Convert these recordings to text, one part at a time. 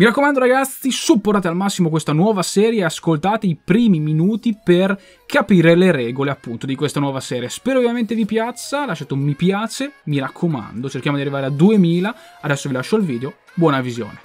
Mi raccomando ragazzi, supportate al massimo questa nuova serie e ascoltate i primi minuti per capire le regole appunto di questa nuova serie. Spero ovviamente vi piaccia, lasciate un mi piace, mi raccomando, cerchiamo di arrivare a 2000, adesso vi lascio il video, buona visione.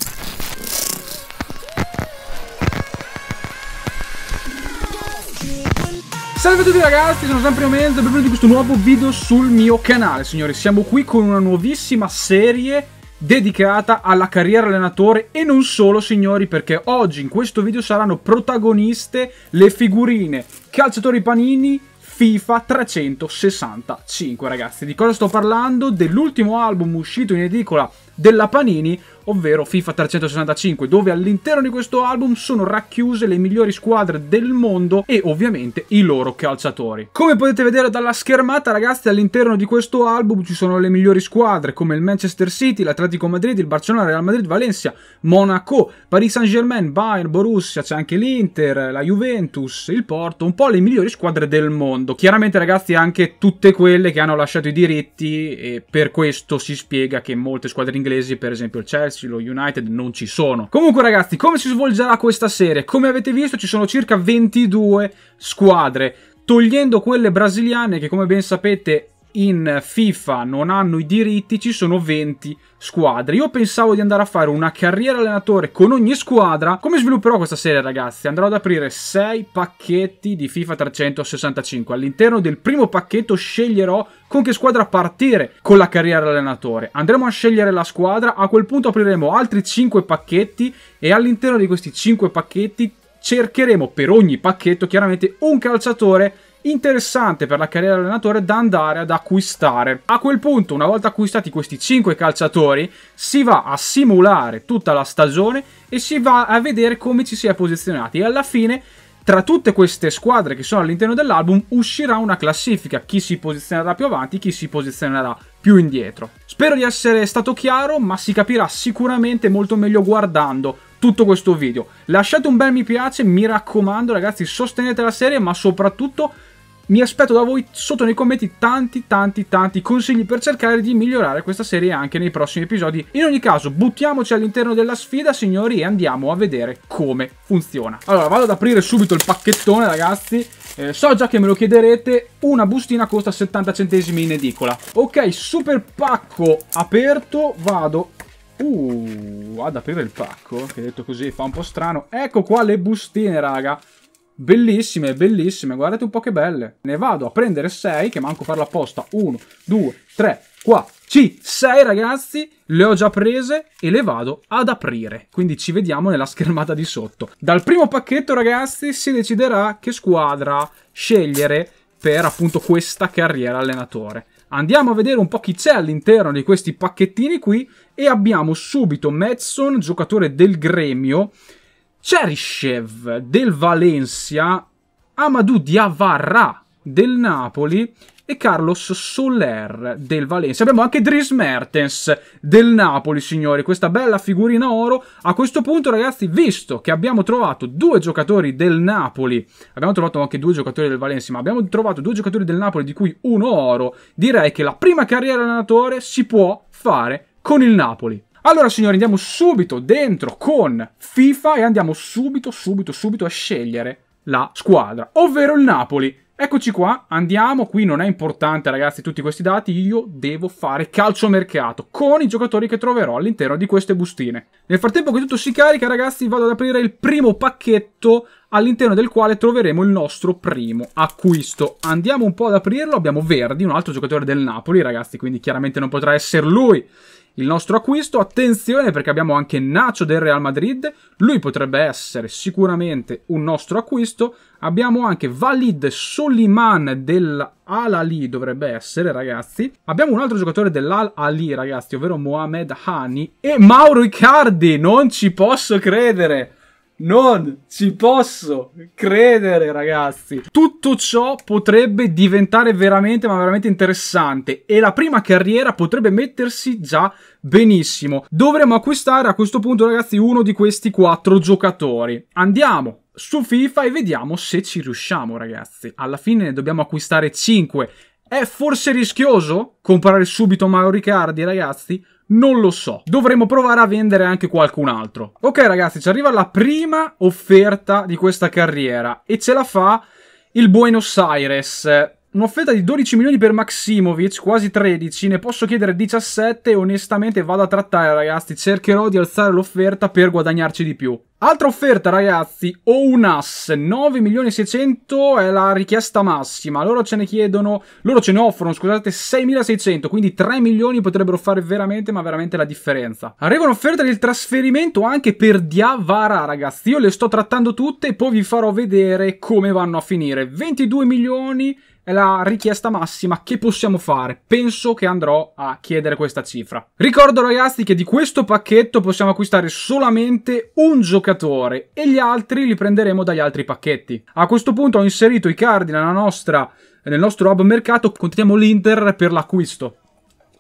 Salve a tutti ragazzi, sono sempre Omento e benvenuti in questo nuovo video sul mio canale, signori. Siamo qui con una nuovissima serie dedicata alla carriera allenatore e non solo signori perché oggi in questo video saranno protagoniste le figurine calciatori panini FIFA 365 ragazzi di cosa sto parlando? Dell'ultimo album uscito in edicola della Panini, ovvero FIFA 365, dove all'interno di questo album sono racchiuse le migliori squadre del mondo e ovviamente i loro calciatori. Come potete vedere dalla schermata, ragazzi, all'interno di questo album ci sono le migliori squadre come il Manchester City, l'Atletico Madrid, il Barcellona, Real Madrid, Valencia, Monaco, Paris Saint-Germain, Bayern, Borussia, c'è anche l'Inter, la Juventus, il Porto, un po' le migliori squadre del mondo. Chiaramente, ragazzi, anche tutte quelle che hanno lasciato i diritti e per questo si spiega che molte squadre inglesi inglesi, per esempio il Chelsea, lo United, non ci sono. Comunque ragazzi, come si svolgerà questa serie? Come avete visto ci sono circa 22 squadre, togliendo quelle brasiliane che come ben sapete in FIFA non hanno i diritti, ci sono 20 squadre. Io pensavo di andare a fare una carriera allenatore con ogni squadra. Come svilupperò questa serie, ragazzi? Andrò ad aprire 6 pacchetti di FIFA 365. All'interno del primo pacchetto sceglierò con che squadra partire con la carriera allenatore. Andremo a scegliere la squadra, a quel punto apriremo altri 5 pacchetti e all'interno di questi 5 pacchetti cercheremo per ogni pacchetto chiaramente un calciatore interessante per la carriera dell'allenatore da andare ad acquistare. A quel punto, una volta acquistati questi 5 calciatori, si va a simulare tutta la stagione e si va a vedere come ci si è posizionati. E alla fine tra tutte queste squadre che sono all'interno dell'album uscirà una classifica, chi si posizionerà più avanti, chi si posizionerà più indietro. Spero di essere stato chiaro, ma si capirà sicuramente molto meglio guardando tutto questo video. Lasciate un bel mi piace, mi raccomando ragazzi, sostenete la serie, ma soprattutto mi aspetto da voi sotto nei commenti tanti tanti tanti consigli per cercare di migliorare questa serie anche nei prossimi episodi. In ogni caso buttiamoci all'interno della sfida signori e andiamo a vedere come funziona. Allora vado ad aprire subito il pacchettone ragazzi. Eh, so già che me lo chiederete, una bustina costa 70 centesimi in edicola. Ok, super pacco aperto, vado Uh, ad aprire il pacco, che detto così fa un po' strano. Ecco qua le bustine, raga. Bellissime, bellissime, guardate un po' che belle. Ne vado a prendere 6, che manco farlo apposta. 1, 2, 3, 4, 5, 6 ragazzi. Le ho già prese e le vado ad aprire. Quindi ci vediamo nella schermata di sotto. Dal primo pacchetto ragazzi si deciderà che squadra scegliere per appunto questa carriera allenatore. Andiamo a vedere un po' chi c'è all'interno di questi pacchettini qui e abbiamo subito Metson, giocatore del gremio, Cerishev del Valencia, Amadou Diavarra del Napoli e Carlos Soler del Valencia. Abbiamo anche Dries Mertens del Napoli, signori. Questa bella figurina oro. A questo punto, ragazzi, visto che abbiamo trovato due giocatori del Napoli, abbiamo trovato anche due giocatori del Valencia, ma abbiamo trovato due giocatori del Napoli, di cui uno oro, direi che la prima carriera allenatore si può fare con il Napoli. Allora signori andiamo subito dentro con FIFA e andiamo subito subito subito a scegliere la squadra, ovvero il Napoli. Eccoci qua, andiamo, qui non è importante ragazzi tutti questi dati, io devo fare calciomercato con i giocatori che troverò all'interno di queste bustine. Nel frattempo che tutto si carica ragazzi vado ad aprire il primo pacchetto all'interno del quale troveremo il nostro primo acquisto. Andiamo un po' ad aprirlo, abbiamo Verdi, un altro giocatore del Napoli ragazzi, quindi chiaramente non potrà essere lui il nostro acquisto. Attenzione perché abbiamo anche Nacho del Real Madrid, lui potrebbe essere sicuramente un nostro acquisto. Abbiamo anche Valid Soliman dell'Al-Ali, dovrebbe essere ragazzi. Abbiamo un altro giocatore dell'Al-Ali ragazzi, ovvero Mohamed Hani e Mauro Icardi, non ci posso credere! Non ci posso credere, ragazzi. Tutto ciò potrebbe diventare veramente, ma veramente interessante. E la prima carriera potrebbe mettersi già benissimo. Dovremmo acquistare a questo punto, ragazzi, uno di questi quattro giocatori. Andiamo su FIFA e vediamo se ci riusciamo, ragazzi. Alla fine ne dobbiamo acquistare 5 è forse rischioso comprare subito Mauro Riccardi, ragazzi? Non lo so. Dovremmo provare a vendere anche qualcun altro. Ok, ragazzi, ci arriva la prima offerta di questa carriera e ce la fa il Buenos Aires. Un'offerta di 12 milioni per Maximovic, quasi 13, ne posso chiedere 17 e onestamente vado a trattare ragazzi, cercherò di alzare l'offerta per guadagnarci di più. Altra offerta ragazzi, Ounas, 9 milioni e 600 è la richiesta massima, loro ce ne chiedono, loro ce ne offrono scusate 6.600, quindi 3 milioni potrebbero fare veramente ma veramente la differenza. Arriva un'offerta del trasferimento anche per Diavara ragazzi, io le sto trattando tutte e poi vi farò vedere come vanno a finire. 22 milioni è la richiesta massima che possiamo fare. Penso che andrò a chiedere questa cifra. Ricordo ragazzi che di questo pacchetto possiamo acquistare solamente un giocatore e gli altri li prenderemo dagli altri pacchetti. A questo punto ho inserito i cardi nella nostra, nel nostro hub mercato, contattiamo l'Inter per l'acquisto.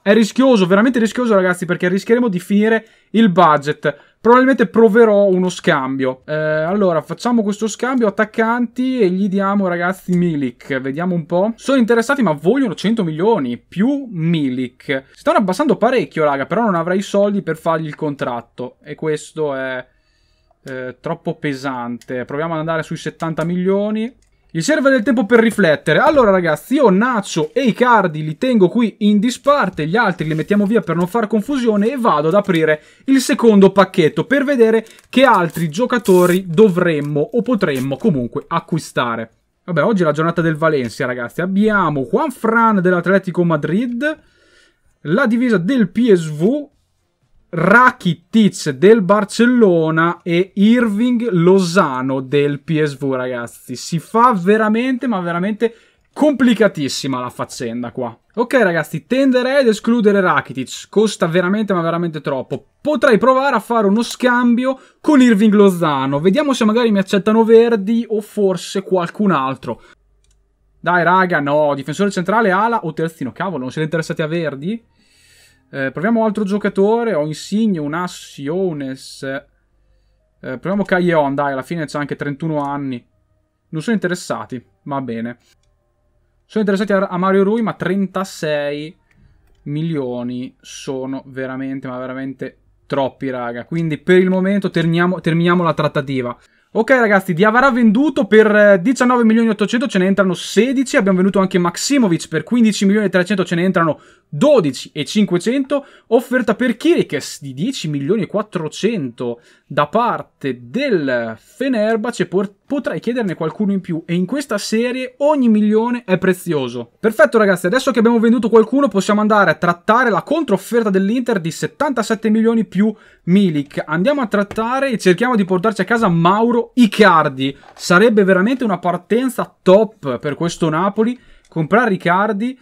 È rischioso, veramente rischioso ragazzi, perché rischieremo di finire il budget. Probabilmente proverò uno scambio. Eh, allora, facciamo questo scambio attaccanti e gli diamo, ragazzi, Milik. Vediamo un po'. Sono interessati, ma vogliono 100 milioni più Milik. Stanno abbassando parecchio, raga, però non avrei i soldi per fargli il contratto. E questo è eh, troppo pesante. Proviamo ad andare sui 70 milioni. Gli serve del tempo per riflettere. Allora ragazzi, io Nacho e i cardi li tengo qui in disparte, gli altri li mettiamo via per non far confusione e vado ad aprire il secondo pacchetto per vedere che altri giocatori dovremmo o potremmo comunque acquistare. Vabbè, oggi è la giornata del Valencia ragazzi. Abbiamo Juan Fran dell'Atletico Madrid, la divisa del PSV Rakitic del Barcellona e Irving Lozano del PSV, ragazzi. Si fa veramente, ma veramente complicatissima la faccenda qua. Ok ragazzi, tenderei ad escludere Rakitic, costa veramente ma veramente troppo. Potrei provare a fare uno scambio con Irving Lozano, vediamo se magari mi accettano Verdi o forse qualcun altro. Dai raga, no, difensore centrale, ala o terzino, cavolo, non siete interessati a Verdi? Eh, proviamo altro giocatore. Ho Insigne, un Assiones. Eh, proviamo Caglion, dai, alla fine c'ha anche 31 anni. Non sono interessati, va bene. Sono interessati a Mario Rui, ma 36 milioni sono veramente, ma veramente troppi, raga. Quindi per il momento terminiamo, terminiamo la trattativa. Ok ragazzi, Diavara venduto per 19 eh, milioni 800, ce ne entrano 16, abbiamo venduto anche Maximovic per 15 milioni 300, ce ne entrano 12 e 500, offerta per Kirikes di 10 milioni 400 da parte del Fenerbahce, potrei chiederne qualcuno in più e in questa serie ogni milione è prezioso. Perfetto ragazzi, adesso che abbiamo venduto qualcuno possiamo andare a trattare la controfferta dell'Inter di 77 milioni più Milik. Andiamo a trattare e cerchiamo di portarci a casa Mauro Lukaku, Icardi. Sarebbe veramente una partenza top per questo Napoli. Comprare Icardi.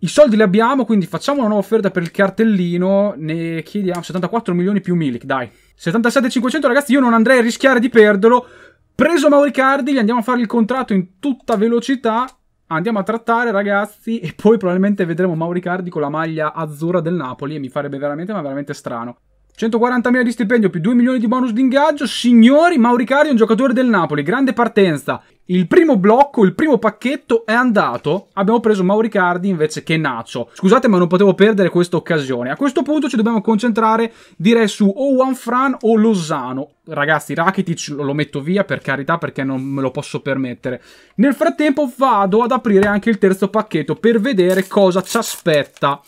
I soldi li abbiamo, quindi facciamo una nuova offerta per il cartellino. Ne chiediamo 74 milioni più Milik, dai. 77,500 ragazzi, io non andrei a rischiare di perderlo. Preso Mauricardi, gli andiamo a fare il contratto in tutta velocità. Andiamo a trattare ragazzi e poi probabilmente vedremo Mauricardi con la maglia azzurra del Napoli e mi farebbe veramente ma veramente strano. 140.000 di stipendio più 2 milioni di bonus di ingaggio. Signori, Mauricardi è un giocatore del Napoli, grande partenza. Il primo blocco, il primo pacchetto è andato. Abbiamo preso Mauricardi invece che Nacho. Scusate, ma non potevo perdere questa occasione. A questo punto ci dobbiamo concentrare, direi, su o Juanfran o Lozano. Ragazzi, Rakitic lo metto via per carità perché non me lo posso permettere. Nel frattempo vado ad aprire anche il terzo pacchetto per vedere cosa ci aspetta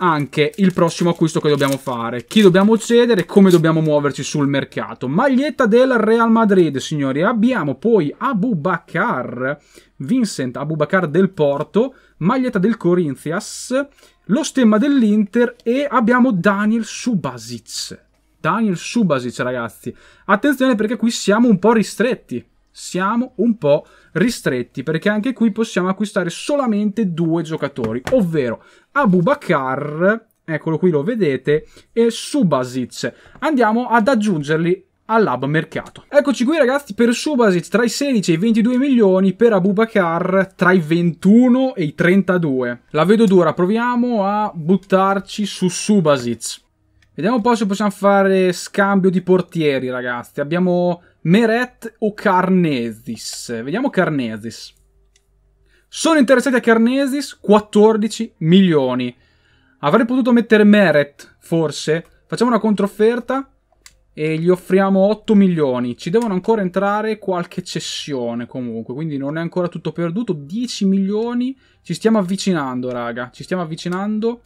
anche il prossimo acquisto che dobbiamo fare, chi dobbiamo cedere, e come dobbiamo muoverci sul mercato. Maglietta del Real Madrid, signori. Abbiamo poi Abubakar, Vincent Abubakar del Porto, maglietta del Corinthians, lo stemma dell'Inter e abbiamo Daniel Subasic. Daniel Subasic, ragazzi. Attenzione perché qui siamo un po' ristretti siamo un po' ristretti perché anche qui possiamo acquistare solamente due giocatori, ovvero Abubakar, eccolo qui lo vedete, e Subasic. Andiamo ad aggiungerli all'hub mercato. Eccoci qui ragazzi per Subasic tra i 16 e i 22 milioni, per Abubakar tra i 21 e i 32. La vedo dura, proviamo a buttarci su Subasic. Vediamo un po' se possiamo fare scambio di portieri, ragazzi. Abbiamo Meret o Carnesis. Vediamo Carnesis. Sono interessati a Carnesis 14 milioni. Avrei potuto mettere Meret, forse. Facciamo una controfferta e gli offriamo 8 milioni. Ci devono ancora entrare qualche cessione comunque, quindi non è ancora tutto perduto. 10 milioni, ci stiamo avvicinando raga, ci stiamo avvicinando.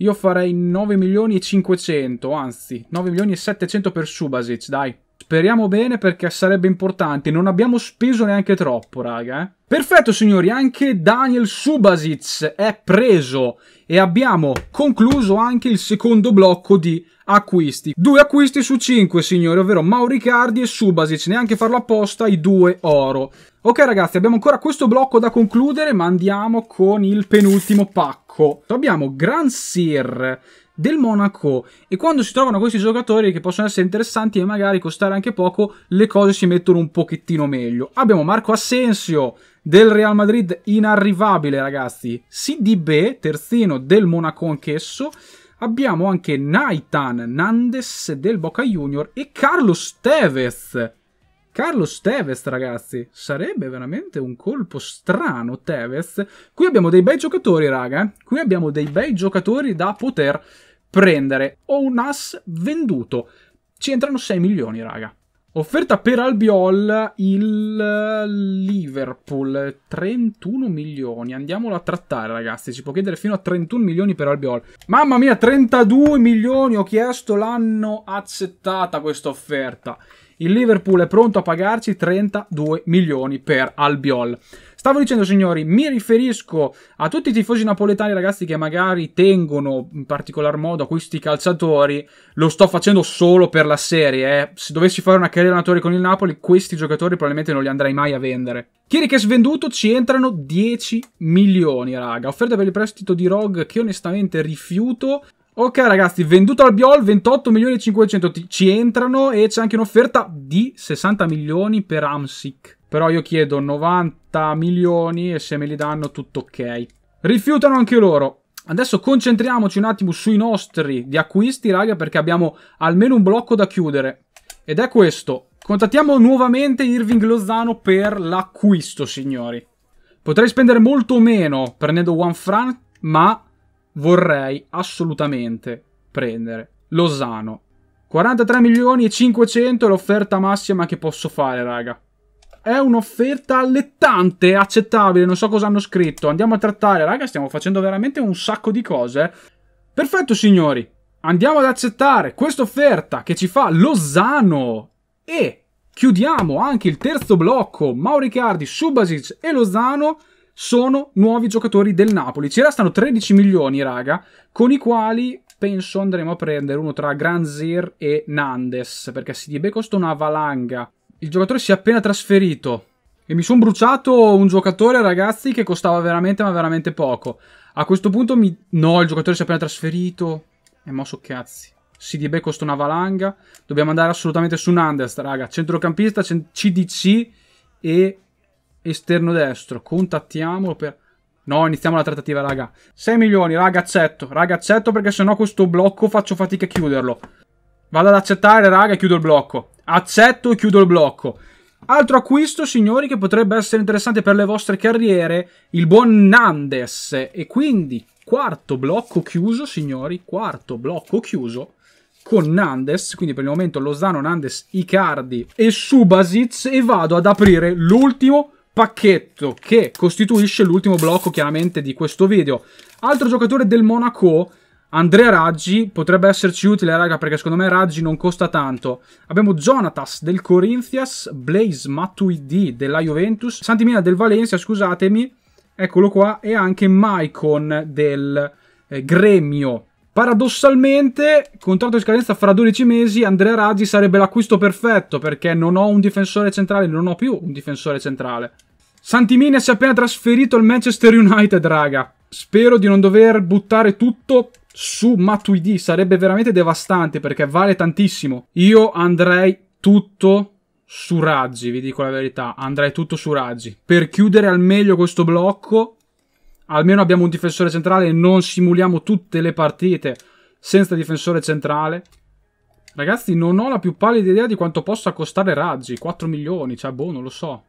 Io farei 9 milioni e 500, anzi, 9 milioni e 700 per Subasic, dai. Speriamo bene perché sarebbe importante. Non abbiamo speso neanche troppo, raga. Eh? Perfetto, signori. Anche Daniel Subasic è preso. E abbiamo concluso anche il secondo blocco di acquisti. Due acquisti su cinque, signori, ovvero Mauricardi e Subasic. Neanche farlo apposta, i due oro. Ok ragazzi, abbiamo ancora questo blocco da concludere, ma andiamo con il penultimo pacco. Abbiamo Grand Sir, del Monaco e quando si trovano questi giocatori che possono essere interessanti e magari costare anche poco, le cose si mettono un pochettino meglio. Abbiamo Marco Asensio del Real Madrid inarrivabile ragazzi, Sidibe, terzino del Monaco anch'esso, abbiamo anche Naitan Nandes del Boca Junior e Carlos Tevez Carlos Tevez, ragazzi, sarebbe veramente un colpo strano Tevez. Qui abbiamo dei bei giocatori, raga. Eh. Qui abbiamo dei bei giocatori da poter prendere. o un as venduto. Ci entrano 6 milioni, raga. Offerta per Albiol il Liverpool, 31 milioni. Andiamolo a trattare, ragazzi. Si può chiedere fino a 31 milioni per Albiol. Mamma mia, 32 milioni ho chiesto l'hanno accettata questa offerta. Il Liverpool è pronto a pagarci 32 milioni per Albiol. Stavo dicendo, signori, mi riferisco a tutti i tifosi napoletani, ragazzi, che magari tengono in particolar modo a questi calciatori. Lo sto facendo solo per la serie. Eh. Se dovessi fare una carriera natore con il Napoli, questi giocatori probabilmente non li andrei mai a vendere. Chieri che è svenduto ci entrano 10 milioni, raga. Offerta per il prestito di Rog che onestamente rifiuto. Ok ragazzi, venduto al Biol 28 milioni e 500 ci entrano e c'è anche un'offerta di 60 milioni per Amsic. Però io chiedo 90 milioni e se me li danno tutto ok. Rifiutano anche loro. Adesso concentriamoci un attimo sui nostri di acquisti raga perché abbiamo almeno un blocco da chiudere. Ed è questo. Contattiamo nuovamente Irving Lozano per l'acquisto signori. Potrei spendere molto meno prendendo OneFran, ma vorrei assolutamente prendere. Lozano. 43 milioni e 500 è l'offerta massima che posso fare, raga. È un'offerta allettante, accettabile, non so cosa hanno scritto. Andiamo a trattare, raga, stiamo facendo veramente un sacco di cose. Perfetto, signori. Andiamo ad accettare questa offerta che ci fa Lozano. E chiudiamo anche il terzo blocco, Mauricardi, Subasic e Lozano sono nuovi giocatori del Napoli. Ci restano 13 milioni, raga, con i quali penso andremo a prendere uno tra Granzir e Nandes, perché si Sidibe costa una valanga. Il giocatore si è appena trasferito e mi sono bruciato un giocatore, ragazzi, che costava veramente, ma veramente poco. A questo punto mi... No, il giocatore si è appena trasferito. È mosso cazzi. CDB costa una valanga. Dobbiamo andare assolutamente su Nandes, raga. Centrocampista, CDC e esterno destro, contattiamolo per... No, iniziamo la trattativa, raga. 6 milioni, raga, accetto. Raga, accetto perché sennò questo blocco faccio fatica a chiuderlo. Vado ad accettare, raga, e chiudo il blocco. Accetto e chiudo il blocco. Altro acquisto, signori, che potrebbe essere interessante per le vostre carriere, il buon Nandes. E quindi, quarto blocco chiuso, signori, quarto blocco chiuso con Nandes, quindi per il momento Lozano, Nandes, Icardi e Subasic e vado ad aprire l'ultimo blocco pacchetto che costituisce l'ultimo blocco chiaramente di questo video. Altro giocatore del Monaco, Andrea Raggi, potrebbe esserci utile raga perché secondo me Raggi non costa tanto. Abbiamo Jonatas del Corinthians, Blaze Matuidi della Juventus, Santimina del Valencia, scusatemi, eccolo qua, e anche Maicon del eh, Gremio. Paradossalmente, contratto di scadenza fra 12 mesi, Andrea Raggi sarebbe l'acquisto perfetto perché non ho un difensore centrale, non ho più un difensore centrale. Santimini si è appena trasferito al Manchester United, raga. Spero di non dover buttare tutto su Matuidi. Sarebbe veramente devastante perché vale tantissimo. Io andrei tutto su Raggi, vi dico la verità. Andrei tutto su Raggi. Per chiudere al meglio questo blocco, almeno abbiamo un difensore centrale e non simuliamo tutte le partite senza difensore centrale. Ragazzi, non ho la più pallida idea di quanto possa costare Raggi. 4 milioni, cioè boh, non lo so.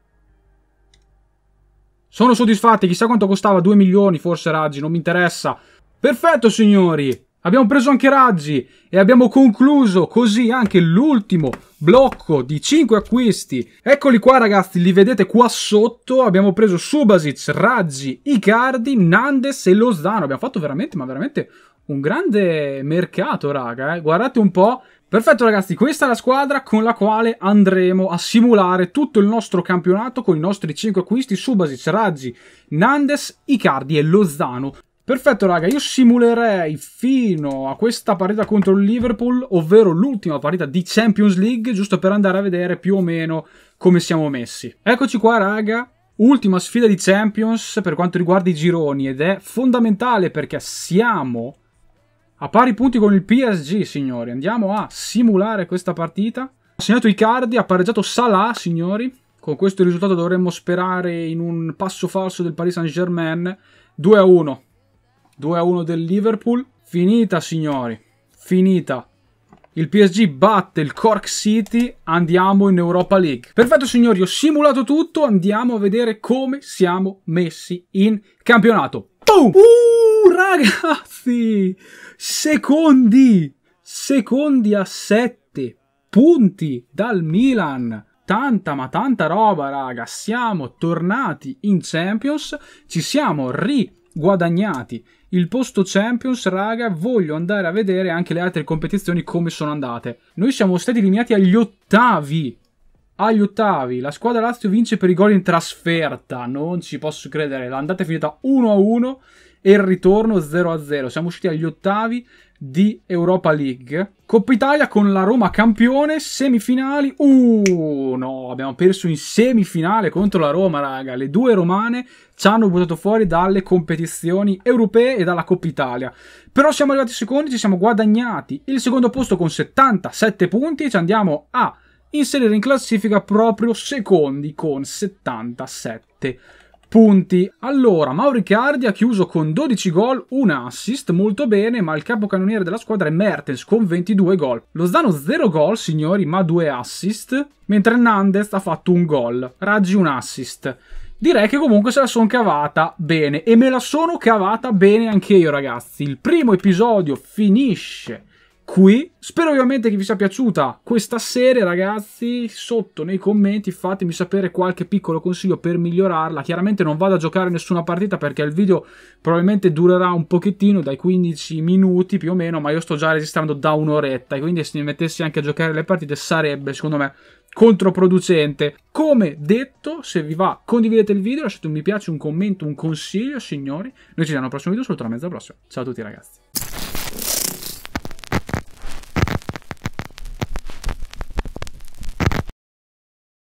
Sono soddisfatti, chissà quanto costava, 2 milioni forse Raggi, non mi interessa. Perfetto signori, abbiamo preso anche Raggi e abbiamo concluso così anche l'ultimo blocco di 5 acquisti. Eccoli qua ragazzi, li vedete qua sotto, abbiamo preso Subasic, Raggi, Icardi, Nandes e Lozano. Abbiamo fatto veramente, ma veramente un grande mercato raga, eh? guardate un po' Perfetto ragazzi, questa è la squadra con la quale andremo a simulare tutto il nostro campionato con i nostri 5 acquisti Subasic, Raggi, Nandes, Icardi e Lozano. Perfetto raga, io simulerei fino a questa partita contro il Liverpool, ovvero l'ultima partita di Champions League, giusto per andare a vedere più o meno come siamo messi. Eccoci qua raga, ultima sfida di Champions per quanto riguarda i gironi ed è fondamentale perché siamo a pari punti con il PSG, signori. Andiamo a simulare questa partita. Ha segnato Icardi, ha pareggiato Salah, signori. Con questo risultato dovremmo sperare in un passo falso del Paris Saint-Germain. 2-1. 2-1 del Liverpool. Finita, signori. Finita. Il PSG batte il Cork City, andiamo in Europa League. Perfetto signori, ho simulato tutto, andiamo a vedere come siamo messi in campionato. Boom! Uh, ragazzi! Secondi! Secondi a 7 punti dal Milan. Tanta ma tanta roba, raga. Siamo tornati in Champions. Ci siamo riguadagnati il posto Champions, raga, voglio andare a vedere anche le altre competizioni come sono andate. Noi siamo stati eliminati agli ottavi agli ottavi. La squadra Lazio vince per i gol in trasferta. Non ci posso credere. L'andata è finita 1-1 e il ritorno 0-0. Siamo usciti agli ottavi di Europa League. Coppa Italia con la Roma campione, semifinali. Uh, no, abbiamo perso in semifinale contro la Roma, raga. Le due romane ci hanno buttato fuori dalle competizioni europee e dalla Coppa Italia. Però siamo arrivati secondi, ci siamo guadagnati il secondo posto con 77 punti e ci andiamo a inserire in classifica proprio secondi con 77 punti. Allora, Mauricardi ha chiuso con 12 gol, un assist, molto bene, ma il capocannoniere della squadra è Mertens con 22 gol. Lo Zdano 0 gol, signori, ma 2 assist, mentre Hernandez ha fatto un gol, Raggi un assist. Direi che comunque se la sono cavata bene e me la sono cavata bene anche io ragazzi. Il primo episodio finisce qui. Spero ovviamente che vi sia piaciuta questa serie, ragazzi. Sotto nei commenti fatemi sapere qualche piccolo consiglio per migliorarla. Chiaramente non vado a giocare nessuna partita perché il video probabilmente durerà un pochettino, dai 15 minuti più o meno, ma io sto già registrando da un'oretta e quindi se mi mettessi anche a giocare le partite sarebbe, secondo me, controproducente. Come detto, se vi va, condividete il video, lasciate un mi piace, un commento, un consiglio, signori. Noi ci vediamo al prossimo video, saluto alla mezza prossima. Ciao a tutti ragazzi.